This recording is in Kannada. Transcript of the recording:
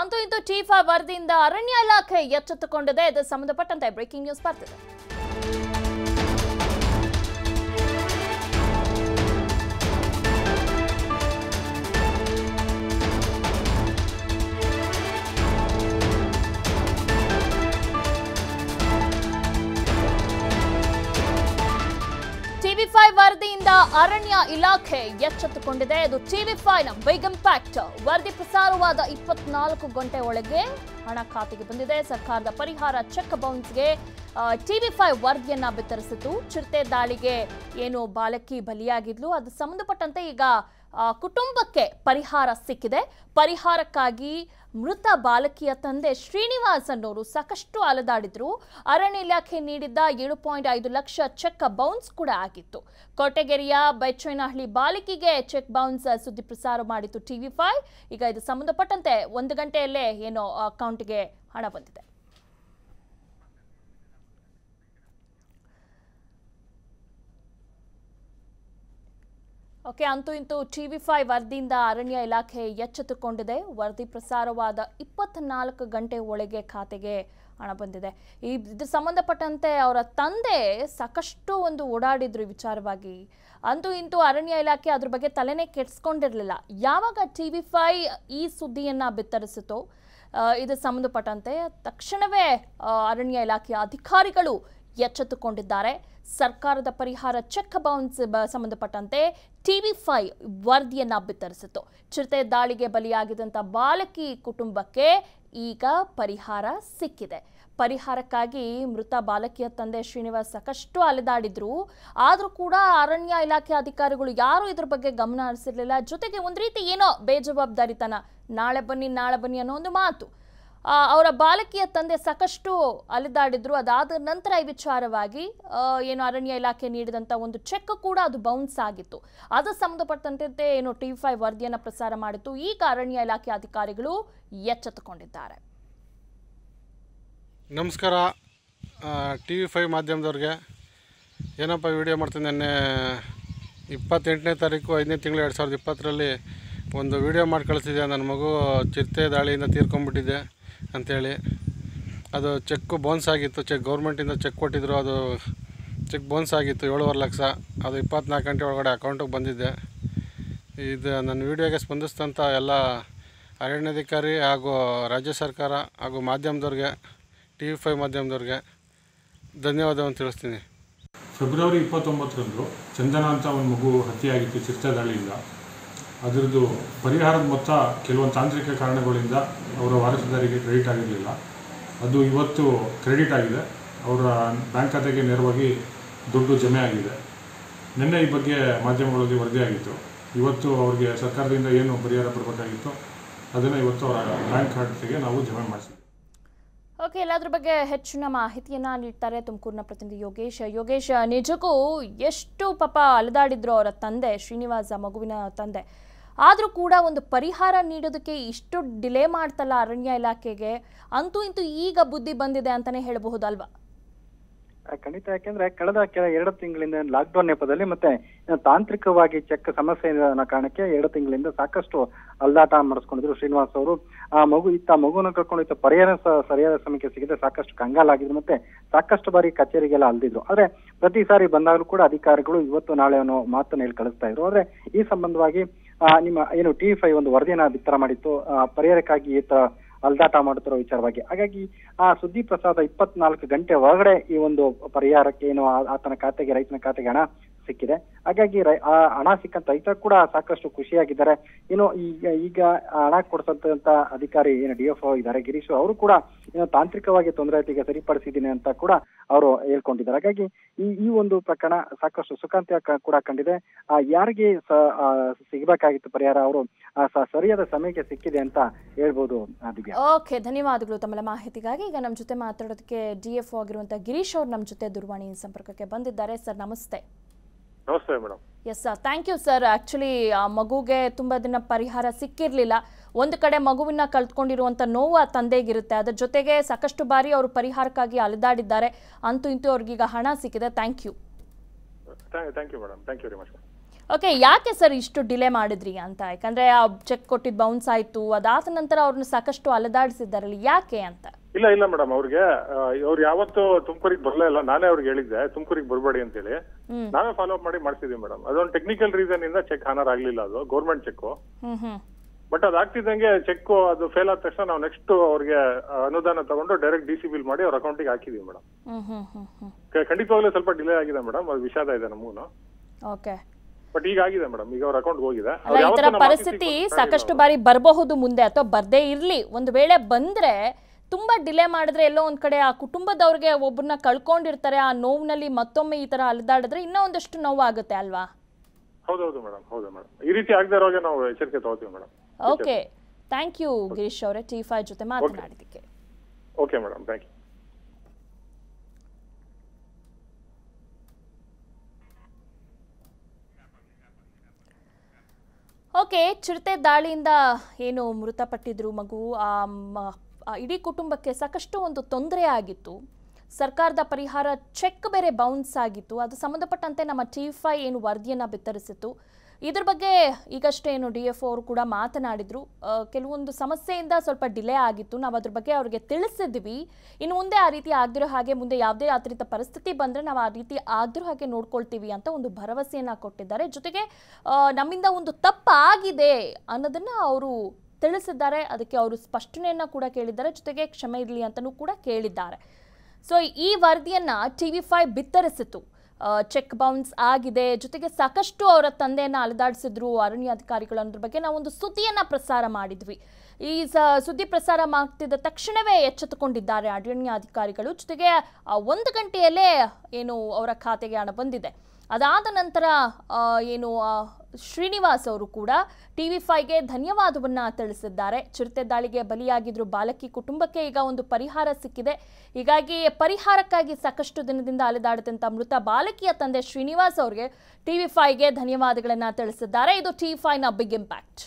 ಅಂತೂ ಇಂತೂ ಟೀಫಾ ವರದಿಯಿಂದ ಅರಣ್ಯ ಇಲಾಖೆ ಎಚ್ಚೆತ್ತುಕೊಂಡಿದೆ ಇದಕ್ಕೆ ಸಂಬಂಧಪಟ್ಟಂತೆ ಬ್ರೇಕಿಂಗ್ ನ್ಯೂಸ್ ಬರ್ತಿದೆ ಅರಣ್ಯ ಇಲಾಖೆ ಎಚ್ಚೆತ್ತುಕೊಂಡಿದೆ ಇದು ಟಿವಿ ಫೈನ್ ಬಿಗ್ ಇಂಪ್ಯಾಕ್ಟ್ ವರದಿ ಪ್ರಸಾರವಾದ ಇಪ್ಪತ್ನಾಲ್ಕು ಗಂಟೆ ಒಳಗೆ ಹಣ ಖಾತೆಗೆ ಬಂದಿದೆ ಸರ್ಕಾರದ ಪರಿಹಾರ ಚೆಕ್ ಬೌನ್ಸ್ಗೆ ಟಿವಿ ಫೈವ್ ವರದಿಯನ್ನ ಬಿತ್ತರಿಸಿತು ಚಿರತೆ ದಾಳಿಗೆ ಏನು ಬಾಲಕಿ ಬಲಿಯಾಗಿದ್ಲು ಅದು ಸಂಬಂಧಪಟ್ಟಂತೆ ಈಗ ಕುಟುಂಬಕ್ಕೆ ಪರಿಹಾರ ಸಿಕ್ಕಿದೆ ಪರಿಹಾರಕ್ಕಾಗಿ ಮೃತ ಬಾಲಕಿಯ ತಂದೆ ಶ್ರೀನಿವಾಸ್ ಅನ್ನೋರು ಸಾಕಷ್ಟು ಅಲದಾಡಿದ್ರು ಅರಣ್ಯ ಇಲಾಖೆ ನೀಡಿದ್ದ ಏಳು ಪಾಯಿಂಟ್ ಐದು ಲಕ್ಷ ಚೆಕ್ ಬೌನ್ಸ್ ಕೂಡ ಆಗಿತ್ತು ಕೋಟೆಗೆರೆಯ ಬೈಚೈನಹಳ್ಳಿ ಬಾಲಕಿಗೆ ಚೆಕ್ ಬೌನ್ಸ್ ಸುದ್ದಿ ಪ್ರಸಾರ ಮಾಡಿತ್ತು ಟಿವಿ ಫೈವ್ ಈಗ ಇದು ಸಂಬಂಧಪಟ್ಟಂತೆ ಒಂದು ಗಂಟೆಯಲ್ಲೇ ಏನೋ ಅಕೌಂಟ್ಗೆ ಹಣ ಬಂದಿದೆ ಓಕೆ ಅಂತೂ ಇಂತೂ ಟಿವಿ ಫೈ ವರದಿಯಿಂದ ಅರಣ್ಯ ಇಲಾಖೆ ಎಚ್ಚೆತ್ತುಕೊಂಡಿದೆ ವರದಿ ಪ್ರಸಾರವಾದ ಇಪ್ಪತ್ನಾಲ್ಕು ಗಂಟೆ ಒಳಗೆ ಖಾತೆಗೆ ಹಣ ಬಂದಿದೆ ಈ ಇದ್ರ ಸಂಬಂಧಪಟ್ಟಂತೆ ಅವರ ತಂದೆ ಸಾಕಷ್ಟು ಒಂದು ಓಡಾಡಿದ್ರು ವಿಚಾರವಾಗಿ ಅಂತೂ ಇಂತೂ ಅರಣ್ಯ ಇಲಾಖೆ ಅದ್ರ ಬಗ್ಗೆ ತಲೆನೇ ಕೆಡ್ಸ್ಕೊಂಡಿರಲಿಲ್ಲ ಯಾವಾಗ ಟಿ ವಿ ಫೈ ಈ ಸುದ್ದಿಯನ್ನು ಬಿತ್ತರಿಸುತ್ತೋ ಇದು ಸಂಬಂಧಪಟ್ಟಂತೆ ತಕ್ಷಣವೇ ಅರಣ್ಯ ಇಲಾಖೆಯ ಅಧಿಕಾರಿಗಳು ಎಚ್ಚೆತ್ತುಕೊಂಡಿದ್ದಾರೆ ಸರ್ಕಾರದ ಪರಿಹಾರ ಚೆಕ್ ಬೌನ್ಸ್ ಸಂಬಂಧಪಟ್ಟಂತೆ ಟಿವಿ ಫೈ ವರದಿಯನ್ನು ಬಿತ್ತರಿಸಿತು ಚಿರತೆ ದಾಳಿಗೆ ಬಲಿಯಾಗಿದ್ದಂಥ ಬಾಲಕಿ ಕುಟುಂಬಕ್ಕೆ ಈಗ ಪರಿಹಾರ ಸಿಕ್ಕಿದೆ ಪರಿಹಾರಕ್ಕಾಗಿ ಮೃತ ಬಾಲಕಿಯ ತಂದೆ ಶ್ರೀನಿವಾಸ್ ಸಾಕಷ್ಟು ಅಲೆದಾಡಿದ್ರು ಆದರೂ ಕೂಡ ಅರಣ್ಯ ಇಲಾಖೆ ಅಧಿಕಾರಿಗಳು ಯಾರೂ ಇದ್ರ ಬಗ್ಗೆ ಗಮನ ಹರಿಸಿರಲಿಲ್ಲ ಜೊತೆಗೆ ಒಂದು ರೀತಿ ಏನೋ ಬೇಜವಾಬ್ದಾರಿತನ ನಾಳೆ ಬನ್ನಿ ನಾಳೆ ಬನ್ನಿ ಅನ್ನೋ ಒಂದು ಮಾತು ಅವರ ಬಾಲಕಿಯ ತಂದೆ ಸಾಕಷ್ಟು ಅಲೆದಾಡಿದ್ರು ಅದಾದ ನಂತರ ಈ ವಿಚಾರವಾಗಿ ಏನು ಅರಣ್ಯ ಇಲಾಖೆ ನೀಡಿದಂಥ ಒಂದು ಚೆಕ್ ಕೂಡ ಅದು ಬೌನ್ಸ್ ಆಗಿತ್ತು ಅದು ಸಂಬಂಧಪಟ್ಟಂತೆ ಏನು ಟಿ ಫೈವ್ ವರದಿಯನ್ನು ಪ್ರಸಾರ ಮಾಡಿತ್ತು ಈಗ ಅರಣ್ಯ ಇಲಾಖೆ ಅಧಿಕಾರಿಗಳು ಎಚ್ಚೆತ್ತುಕೊಂಡಿದ್ದಾರೆ ನಮಸ್ಕಾರ ಟಿ ವಿ ಫೈವ್ ಮಾಧ್ಯಮದವ್ರಿಗೆ ಏನಪ್ಪ ವಿಡಿಯೋ ಮಾಡ್ತೀನಿ ನೆನ್ನೆ ಇಪ್ಪತ್ತೆಂಟನೇ ತಾರೀಕು ಐದನೇ ತಿಂಗಳು ಎರಡು ಸಾವಿರದ ಇಪ್ಪತ್ತರಲ್ಲಿ ಒಂದು ವಿಡಿಯೋ ಮಾಡಿ ಕಳಿಸಿದೆ ನನ್ನ ಮಗು ಚಿರತೆ ದಾಳಿಯಿಂದ ತೀರ್ಕೊಂಡ್ಬಿಟ್ಟಿದೆ ಅಂಥೇಳಿ ಅದು ಚೆಕ್ಕು ಬೌನ್ಸ್ ಆಗಿತ್ತು ಚೆಕ್ ಗೌರ್ಮೆಂಟಿಂದ ಚೆಕ್ ಕೊಟ್ಟಿದ್ರು ಅದು ಚೆಕ್ ಬೌನ್ಸ್ ಆಗಿತ್ತು ಏಳುವರೆ ಲಕ್ಷ ಅದು ಇಪ್ಪತ್ನಾಲ್ಕು ಗಂಟೆ ಒಳಗಡೆ ಅಕೌಂಟಿಗೆ ಬಂದಿದ್ದೆ ಇದು ನನ್ನ ವೀಡಿಯೋಗೆ ಸ್ಪಂದಿಸಿದಂಥ ಎಲ್ಲ ಅರಣ್ಯಾಧಿಕಾರಿ ಹಾಗೂ ರಾಜ್ಯ ಸರ್ಕಾರ ಹಾಗೂ ಮಾಧ್ಯಮದವ್ರಿಗೆ ಟಿ ವಿ ಫೈವ್ ಮಾಧ್ಯಮದವ್ರಿಗೆ ಧನ್ಯವಾದವನ್ನು ತಿಳಿಸ್ತೀನಿ ಫೆಬ್ರವರಿ ಇಪ್ಪತ್ತೊಂಬತ್ತರಂದು ಚಂದನ ಅಂತ ಒಂದು ಮಗು ಹತ್ಯೆಯಾಗಿತ್ತು ಚಿತ್ರದಳ್ಳಿಯಿಂದ ಅದರದ್ದು ಪರಿಹಾರದ ಮೊತ್ತ ಕೆಲವೊಂದು ತಾಂತ್ರಿಕ ಕಾರಣಗಳಿಂದ ಅವರ ವಾರಸುದಾರಿಗೆ ಕ್ರೆಡಿಟ್ ಆಗಿರಲಿಲ್ಲ ಅದು ಇವತ್ತು ಕ್ರೆಡಿಟ್ ಆಗಿದೆ ಅವರ ಬ್ಯಾಂಕ್ ಖಾತೆಗೆ ನೇರವಾಗಿ ದುಡ್ಡು ಜಮೆ ಆಗಿದೆ ನಿನ್ನೆ ಈ ಬಗ್ಗೆ ಮಾಧ್ಯಮಗಳಲ್ಲಿ ವರದಿಯಾಗಿತ್ತು ಇವತ್ತು ಅವರಿಗೆ ಸರ್ಕಾರದಿಂದ ಏನು ಪರಿಹಾರ ಬರಬೇಕಾಗಿತ್ತು ಅದನ್ನು ಇವತ್ತು ಅವರ ಬ್ಯಾಂಕ್ ಖಾತೆಗೆ ನಾವು ಜಮೆ ಮಾಡಿಸಿದ್ವಿ ಓಕೆ ಎಲ್ಲದರ ಬಗ್ಗೆ ಹೆಚ್ಚಿನ ಮಾಹಿತಿಯನ್ನ ನೀಡ್ತಾರೆ ತುಮಕೂರಿನ ಪ್ರತಿನಿಧಿ ಯೋಗೇಶ್ ಯೋಗೇಶ್ ನಿಜಕ್ಕೂ ಎಷ್ಟು ಪಾಪ ಅಲೆದಾಡಿದ್ರು ಅವರ ತಂದೆ ಶ್ರೀನಿವಾಸ ಮಗುವಿನ ತಂದೆ ಆದರೂ ಕೂಡ ಒಂದು ಪರಿಹಾರ ನೀಡೋದಕ್ಕೆ ಇಷ್ಟು ಡಿಲೇ ಮಾಡ್ತಲ್ಲ ಅರಣ್ಯ ಇಲಾಖೆಗೆ ಅಂತೂ ಇಂತೂ ಈಗ ಬುದ್ಧಿ ಬಂದಿದೆ ಅಂತಲೇ ಹೇಳಬಹುದಲ್ವಾ ಖಂಡಿತ ಯಾಕೆಂದ್ರೆ ಕಳೆದ ಕೆಲ ಎರಡು ತಿಂಗಳಿಂದ ಲಾಕ್ಡೌನ್ ನೆಪದಲ್ಲಿ ಮತ್ತೆ ತಾಂತ್ರಿಕವಾಗಿ ಚೆಕ್ ಸಮಸ್ಯೆ ಕಾರಣಕ್ಕೆ ಎರಡು ತಿಂಗಳಿಂದ ಸಾಕಷ್ಟು ಅಲ್ದಾಟ ಮಾಡಿಸ್ಕೊಂಡಿದ್ರು ಶ್ರೀನಿವಾಸ್ ಅವರು ಆ ಮಗು ಇತ್ತ ಮಗುನ ಕರ್ಕೊಂಡು ಇತ್ತ ಪರಿಹಾರ ಸರಿಯಾದ ಸಮಯಕ್ಕೆ ಸಿಗದೆ ಸಾಕಷ್ಟು ಕಂಗಾಲಾಗಿದ್ರು ಮತ್ತೆ ಸಾಕಷ್ಟು ಬಾರಿ ಕಚೇರಿಗೆಲ್ಲ ಅಲ್ದಿದ್ರು ಆದ್ರೆ ಪ್ರತಿ ಸಾರಿ ಬಂದಾಗಲೂ ಕೂಡ ಅಧಿಕಾರಿಗಳು ಇವತ್ತು ನಾಳೆ ಅನ್ನೋ ಮಾತನ್ನು ಹೇಳಿ ಕಳಿಸ್ತಾ ಇದ್ರು ಆದ್ರೆ ಈ ಸಂಬಂಧವಾಗಿ ನಿಮ್ಮ ಏನು ಟಿ ಫೈವ್ ಒಂದು ವರದಿಯನ್ನ ಬಿತ್ತರ ಮಾಡಿತ್ತು ಪರಿಹಾರಕ್ಕಾಗಿ ಈತ ಅಲ್ದಾಟ ಮಾಡುತ್ತಿರೋ ವಿಚಾರವಾಗಿ ಹಾಗಾಗಿ ಆ ಸುದ್ದಿ ಪ್ರಸಾದ ಇಪ್ಪತ್ನಾಲ್ಕು ಗಂಟೆ ಒಳಗಡೆ ಈ ಒಂದು ಪರಿಹಾರಕ್ಕೆ ಏನು ಆತನ ಖಾತೆಗೆ ರೈತನ ಖಾತೆಗೆ ಹಣ ಸಿಕ್ಕಿದೆ ಹಾಗಾಗಿ ಆ ಹಣ ಸಿಕ್ಕಂತ ರೈತರು ಕೂಡ ಸಾಕಷ್ಟು ಖುಷಿಯಾಗಿದ್ದಾರೆ ಏನು ಈಗ ಈಗ ಹಣ ಕೊಡಿಸಂತ ಅಧಿಕಾರಿ ಏನು ಡಿ ಎಫ್ ಇದ್ದಾರೆ ಗಿರೀಶ್ ಅವರು ಕೂಡ ಏನೋ ತಾಂತ್ರಿಕವಾಗಿ ತೊಂದರೆ ಈಗ ಸರಿಪಡಿಸಿದ್ದೀನಿ ಅಂತ ಕೂಡ ಅವರು ಹೇಳ್ಕೊಂಡಿದ್ದಾರೆ ಹಾಗಾಗಿ ಈ ಈ ಒಂದು ಪ್ರಕರಣ ಸಾಕಷ್ಟು ಸುಖಾಂತ್ಯ ಕೂಡ ಕಂಡಿದೆ ಆ ಯಾರಿಗೆ ಸಿಗಬೇಕಾಗಿತ್ತು ಪರಿಹಾರ ಅವರು ಸರಿಯಾದ ಸಮಯಕ್ಕೆ ಸಿಕ್ಕಿದೆ ಅಂತ ಹೇಳ್ಬೋದು ಓಕೆ ಧನ್ಯವಾದಗಳು ತಮ್ಮ ಮಾಹಿತಿಗಾಗಿ ಈಗ ನಮ್ಮ ಜೊತೆ ಮಾತಾಡೋದಕ್ಕೆ ಡಿ ಎಫ್ ಆಗಿರುವಂತಹ ಗಿರೀಶ್ ಅವರು ನಮ್ಮ ಜೊತೆ ದೂರವಾಣಿ ಸಂಪರ್ಕಕ್ಕೆ ಬಂದಿದ್ದಾರೆ ಸರ್ ನಮಸ್ತೆ ನಮಸ್ತೆ madam yes sir thank you sir actually ಮಗುಗೆ ತುಂಬ ದಿನ ಪರಿಹಾರ ಸಿಕ್ಕಿರಲಿಲ್ಲ ಒಂದು ಕಡೆ ಮಗುವಿನ ಕಲ್ತ್ಕೊಂಡಿರುವಂಥ ನೋವು ಆ ತಂದೆಗಿರುತ್ತೆ ಅದ್ರ ಜೊತೆಗೆ ಸಾಕಷ್ಟು ಬಾರಿ ಅವರು ಪರಿಹಾರಕ್ಕಾಗಿ ಅಲೆದಾಡಿದ್ದಾರೆ ಅಂತೂ ಇಂತೂ ಅವ್ರಿಗೀಗ ಹಣ ಸಿಕ್ಕಿದೆ thank you thank you madam thank you very much okay ಯಾಕೆ ಸರ್ ಇಷ್ಟು ಡಿಲೇ ಮಾಡಿದ್ರಿ ಅಂತ ಯಾಕಂದರೆ ಆ ಚೆಕ್ ಕೊಟ್ಟಿದ್ದು ಬೌನ್ಸ್ ಆಯಿತು ಅದಾದ ನಂತರ ಅವ್ರನ್ನ ಸಾಕಷ್ಟು ಅಲೆದಾಡಿಸಿದ್ದಾರಲ್ಲ ಯಾಕೆ ಅಂತ ಇಲ್ಲ ಇಲ್ಲ ಮೇಡಮ್ ಅವ್ರಿಗೆ ಅವ್ರು ಯಾವತ್ತು ತುಮಕೂರಿಗೆ ಬರಲೇ ಇಲ್ಲ ನಾನೇ ಅವ್ರಿಗೆ ಹೇಳಿದ್ದೆ ತುಮಕೂರಿಗೆ ಬರಬೇಡಿ ಅಂತೇಳಿ ನಾವೇ ಫಾಲೋ ಅಪ್ ಮಾಡಿ ಮಾಡಿಸಿದೀವಿ ಮೇಡಮ್ ಅದೊಂದು ಟೆಕ್ನಿಕಲ್ ರೀಸನ್ ಇಂದ ಚೆಕ್ ಹಾನರ್ ಆಗ್ಲಿಲ್ಲ ಅದು ಗೌರ್ಮೆಂಟ್ ಚೆಕ್ ಬಟ್ ಅದಾಗ್ತಿದ್ದಂಗೆ ಚೆಕ್ ಅದು ಫೇಲ್ ಆದ ತಕ್ಷಣ ನಾವು ನೆಕ್ಸ್ಟ್ ಅವ್ರಿಗೆ ಅನುದಾನ ತಗೊಂಡು ಡೈರೆಕ್ಟ್ ಡಿ ಸಿ ಬಿಲ್ ಮಾಡಿ ಅವ್ರ ಅಕೌಂಟಿಗೆ ಹಾಕಿದೀವಿ ಮೇಡಮ್ ಖಂಡಿತವಾಗ್ಲೂ ಸ್ವಲ್ಪ ಡಿಲೇ ಆಗಿದೆ ಮೇಡಮ್ ಅದು ವಿಷಾದ ಇದೆ ನಮಗೂ ಓಕೆ ಬಟ್ ಈಗ ಆಗಿದೆ ಮೇಡಮ್ ಈಗ ಅವ್ರ ಅಕೌಂಟ್ ಹೋಗಿದೆ ಈ ತರ ಪರಿಸ್ಥಿತಿ ಸಾಕಷ್ಟು ಬಾರಿ ಬರಬಹುದು ಮುಂದೆ ಅಥವಾ ಬರ್ದೇ ಇರ್ಲಿ ಒಂದು ವೇಳೆ ಬಂದ್ರೆ ತುಂಬ ಡಿಲೇ ಮಾಡಿದ್ರೆ ಎಲ್ಲೋ ಒಂದು ಕಡೆ ಆ ಕುಟುಂಬದವ್ರಿಗೆ ಒಬ್ಬರನ್ನ ಕಳ್ಕೊಂಡಿರ್ತಾರೆ ಆ ನೋವಿನಲ್ಲಿ ಮತ್ತೊಮ್ಮೆ ಈ ತರ ಅಲೆದಾಡಿದ್ರೆ ಇನ್ನೂ ಒಂದಷ್ಟು ನೋವು ಆಗುತ್ತೆ ಅಲ್ವಾ ಹೌದೌದು ಮೇಡಮ್ ಹೌದು ಮೇಡಮ್ ಈ ರೀತಿ ಆಗದೆ ಇರೋಗೆ ನಾವು ಎಚ್ಚರಿಕೆ ತಗೋತೀವಿ madam okay thank you Girish ಅವರೇ ಟಿ ಜೊತೆ ಮಾತನಾಡಿದ್ದಕ್ಕೆ okay madam thank you okay ಚಿರತೆ ದಾಳಿಯಿಂದ ಏನು ಮೃತಪಟ್ಟಿದ್ರು ಮಗು ಆ ಇಡೀ ಕುಟುಂಬಕ್ಕೆ ಸಾಕಷ್ಟು ಒಂದು ತೊಂದರೆ ಆಗಿತ್ತು ಸರ್ಕಾರದ ಪರಿಹಾರ ಚೆಕ್ ಬೇರೆ ಬೌನ್ಸ್ ಆಗಿತ್ತು ಅದು ಸಂಬಂಧಪಟ್ಟಂತೆ ನಮ್ಮ ಟಿ ಫೈ ಏನು ವರದಿಯನ್ನು ಬಿತ್ತರಿಸಿತ್ತು ಇದ್ರ ಬಗ್ಗೆ ಈಗಷ್ಟೇ ಏನು ಡಿ ಎಫ್ ಅವರು ಕೂಡ ಮಾತನಾಡಿದರು ಕೆಲವೊಂದು ಸಮಸ್ಯೆಯಿಂದ ಸ್ವಲ್ಪ ಡಿಲೇ ಆಗಿತ್ತು ನಾವು ಅದ್ರ ಬಗ್ಗೆ ಅವ್ರಿಗೆ ತಿಳಿಸಿದ್ವಿ ಇನ್ನು ಮುಂದೆ ಆ ರೀತಿ ಆಗದಿರೋ ಹಾಗೆ ಮುಂದೆ ಯಾವುದೇ ಆತರಿತ ಪರಿಸ್ಥಿತಿ ಬಂದರೆ ನಾವು ಆ ರೀತಿ ಆಗದಿರೋ ಹಾಗೆ ನೋಡ್ಕೊಳ್ತೀವಿ ಅಂತ ಒಂದು ಭರವಸೆಯನ್ನು ಕೊಟ್ಟಿದ್ದಾರೆ ಜೊತೆಗೆ ನಮ್ಮಿಂದ ಒಂದು ತಪ್ಪಾಗಿದೆ ಅನ್ನೋದನ್ನು ಅವರು ತಿಳಿಸಿದ್ದಾರೆ ಅದಕ್ಕೆ ಅವರು ಸ್ಪಷ್ಟನೆಯನ್ನು ಕೂಡ ಕೇಳಿದ್ದಾರೆ ಜೊತೆಗೆ ಕ್ಷಮೆ ಇರಲಿ ಅಂತಲೂ ಕೂಡ ಕೇಳಿದ್ದಾರೆ ಸೊ ಈ ವರದಿಯನ್ನು ಟಿ ವಿ ಫೈ ಬಿತ್ತರಿಸಿತು ಚೆಕ್ ಬೌನ್ಸ್ ಆಗಿದೆ ಜೊತೆಗೆ ಸಾಕಷ್ಟು ಅವರ ತಂದೆಯನ್ನು ಅಲೆದಾಡಿಸಿದ್ರು ಅರಣ್ಯ ಬಗ್ಗೆ ಬಗ್ಗೆ ನಾವೊಂದು ಸುದ್ದಿಯನ್ನು ಪ್ರಸಾರ ಮಾಡಿದ್ವಿ ಈ ಸುದ್ದಿ ಪ್ರಸಾರ ಮಾಡ್ತಿದ್ದ ತಕ್ಷಣವೇ ಎಚ್ಚೆತ್ತುಕೊಂಡಿದ್ದಾರೆ ಅಧಿಕಾರಿಗಳು ಜೊತೆಗೆ ಒಂದು ಗಂಟೆಯಲ್ಲೇ ಏನು ಅವರ ಖಾತೆಗೆ ಹಣ ಬಂದಿದೆ ಅದಾದ ನಂತರ ಏನು ಶ್ರೀನಿವಾಸ್ ಅವರು ಕೂಡ ಟಿ ವಿ ಫೈಗೆ ಧನ್ಯವಾದವನ್ನು ತಿಳಿಸಿದ್ದಾರೆ ಚಿರತೆ ದಾಳಿಗೆ ಬಲಿಯಾಗಿದ್ರು ಬಾಲಕಿ ಕುಟುಂಬಕ್ಕೆ ಈಗ ಒಂದು ಪರಿಹಾರ ಸಿಕ್ಕಿದೆ ಹೀಗಾಗಿ ಪರಿಹಾರಕ್ಕಾಗಿ ಸಾಕಷ್ಟು ದಿನದಿಂದ ಅಲೆದಾಡಿದಂಥ ಮೃತ ಬಾಲಕಿಯ ತಂದೆ ಶ್ರೀನಿವಾಸ್ ಅವರಿಗೆ ಟಿ ವಿ ಫೈಗೆ ಧನ್ಯವಾದಗಳನ್ನು ತಿಳಿಸಿದ್ದಾರೆ ಇದು ಟಿ ಫೈನ ಬಿಗ್ ಇಂಪ್ಯಾಕ್ಟ್